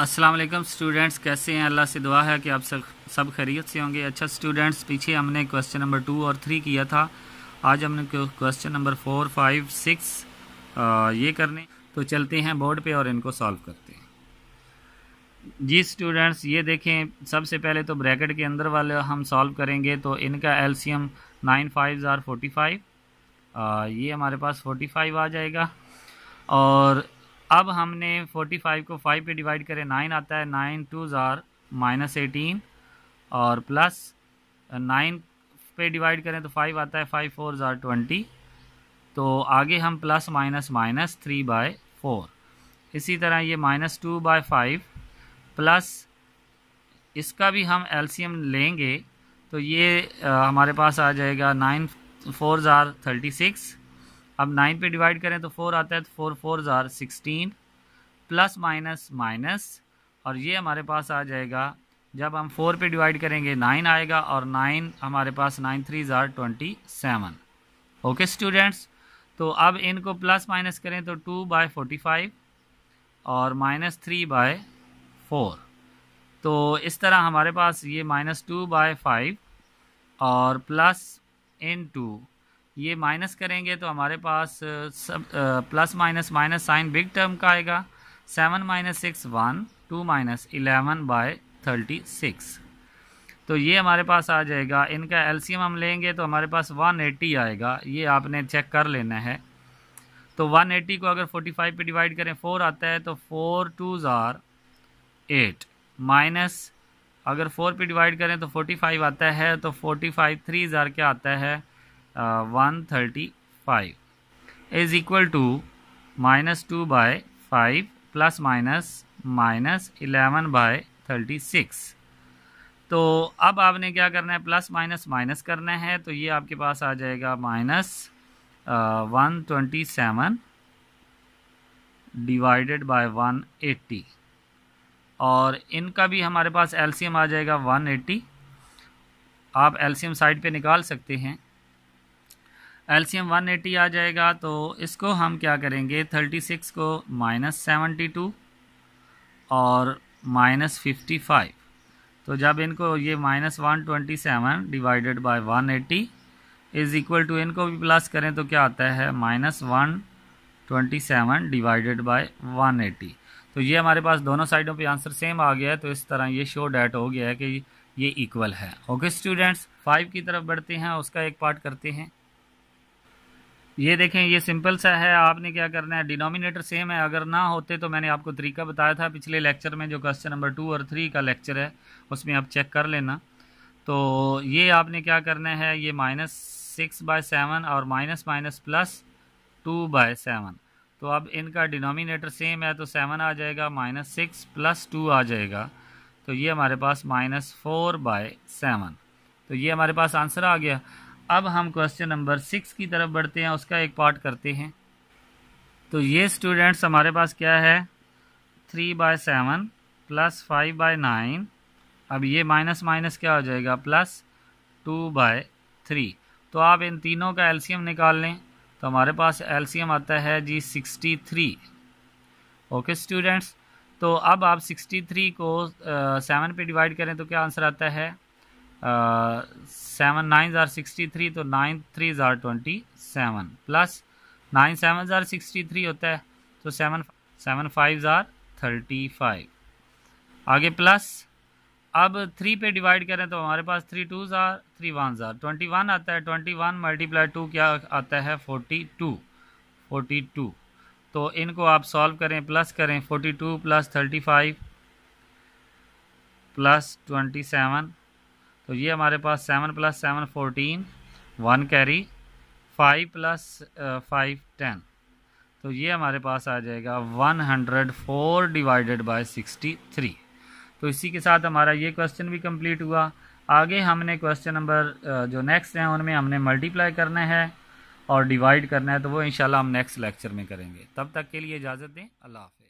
अस्सलाम वालेकुम स्टूडेंट्स कैसे हैं अल्लाह से दुआ है कि आप सब सब खैरियत से होंगे अच्छा स्टूडेंट्स पीछे हमने क्वेश्चन नंबर टू और थ्री किया था आज हमने question number four five six ये करने तो चलते हैं बोर्ड पे और इनको सॉल्व करते हैं जी स्टूडेंट्स ये देखें सबसे पहले तो ब्रैकेट के अंदर वाले हम सॉल्व करेंगे तो इनका एलसीएम नाइन फाइव ज़ार फोर्टी फाइव ये हमारे पास फोर्टी फाइव आ जाएगा और अब हमने 45 को 5 पे डिवाइड करें 9 आता है 9 टू ज़ार माइनस एटीन और प्लस 9 uh, पे डिवाइड करें तो 5 आता है 5 फोर ज़ार ट्वेंटी तो आगे हम plus minus minus three by four इसी तरह ये minus two by five plus इसका भी हम एलसीएम लेंगे तो ये आ, uh, हमारे पास आ जाएगा नाइन फोर ज़ार थर्टी सिक्स अब नाइन पे डिवाइड करें तो फोर आता है तो फोर फोर ज़ार सिक्सटीन प्लस माइनस माइनस और ये हमारे पास आ जाएगा जब हम फोर पे डिवाइड करेंगे नाइन आएगा और नाइन हमारे पास नाइन थ्री ज़ार ट्वेंटी सेवन ओके स्टूडेंट्स तो अब इनको प्लस माइनस करें तो टू बाय फोर्टी फाइव और माइनस थ्री बाय फोर तो इस तरह हमारे पास ये माइनस टू बाय फाइव और प्लस इन टू ये माइनस करेंगे तो हमारे पास सब plus minus minus sign big term का आएगा seven minus six one two minus eleven by thirty six तो ये हमारे पास आ जाएगा इनका एलसीएम हम लेंगे तो हमारे पास वन एटी आएगा ये आपने चेक कर लेना है तो वन एटी को अगर फोर्टी फाइव पर डिवाइड करें फोर आता है तो फोर टू ज़ार एट माइनस अगर फोर पर डिवाइड करें तो फोर्टी फाइव आता है तो फोर्टी फाइव थ्री ज़ार क्या आता है one thirty five is equal to minus two by five plus minus minus eleven by thirty six तो अब आपने क्या करना है प्लस माइनस माइनस करना है तो ये आपके पास आ जाएगा minus one twenty seven divided by one eighty और इनका भी हमारे पास एलसीएम आ जाएगा वन एट्टी आप एलसीएम साइड पे निकाल सकते हैं वन 180 आ जाएगा तो इसको हम क्या करेंगे 36 को माइनस सेवेंटी और माइनस फिफ्टी फाइव तो जब इनको ये minus one twenty seven divided by one eighty is equal to इनको भी प्लस करें तो क्या आता है minus one twenty seven divided by one eighty तो ये हमारे पास दोनों साइडों पे आंसर सेम आ गया है तो इस तरह ये शो डैट हो गया है कि ये इक्वल है ओके स्टूडेंट्स फाइव की तरफ बढ़ते हैं उसका एक पार्ट करते हैं ये देखें ये सिंपल सा है आपने क्या करना है डिनोमिनेटर सेम है अगर ना होते तो मैंने आपको तरीका बताया था पिछले लेक्चर में जो क्वेश्चन नंबर टू और थ्री का लेक्चर है उसमें आप चेक कर लेना तो ये आपने क्या करना है ये माइनस सिक्स बाय सेवन और minus minus plus two by seven तो अब इनका डिनोमिनेटर सेम है तो सेवन आ जाएगा माइनस सिक्स प्लस टू आ जाएगा तो ये हमारे पास माइनस फोर बाय सेवन तो ये हमारे पास आंसर आ गया अब हम क्वेश्चन नंबर सिक्स की तरफ बढ़ते हैं उसका एक पार्ट करते हैं तो ये स्टूडेंट्स हमारे पास क्या है three by seven plus five by nine अब ये माइनस माइनस क्या हो जाएगा प्लस टू बाय थ्री तो आप इन तीनों का एलसीएम निकाल लें तो हमारे पास एलसीएम आता है जी सिक्सटी थ्री ओके स्टूडेंट्स तो अब आप सिक्सटी थ्री को सेवन पे डिवाइड करें तो क्या आंसर आता है सेवन नाइन ज़ार सिक्सटी थ्री तो नाइन थ्री ज़ार twenty seven plus nine seven ज़ार सिक्सटी थ्री होता है तो सेवन सेवन फाइव ज़ार थर्टी फाइव आगे प्लस अब थ्री पे डिवाइड करें तो हमारे पास थ्री टू ज़ार थ्री वन ज़ार ट्वेंटी वन आता है ट्वेंटी वन मल्टीप्लाई टू क्या आता है फोर्टी टू फोर्टी टू तो इनको आप सॉल्व करें प्लस करें forty two plus thirty five plus twenty seven तो ये हमारे पास seven plus seven fourteen one carry five plus five ten तो ये हमारे पास आ जाएगा one hundred four divided by sixty three तो इसी के साथ हमारा ये क्वेश्चन भी कंप्लीट हुआ आगे हमने क्वेश्चन नंबर uh, जो नेक्स्ट हैं उनमें हमने मल्टीप्लाई करना है और डिवाइड करना है तो वो इंशाल्लाह हम नेक्स्ट लेक्चर में करेंगे तब तक के लिए इजाज़त दें अल्लाह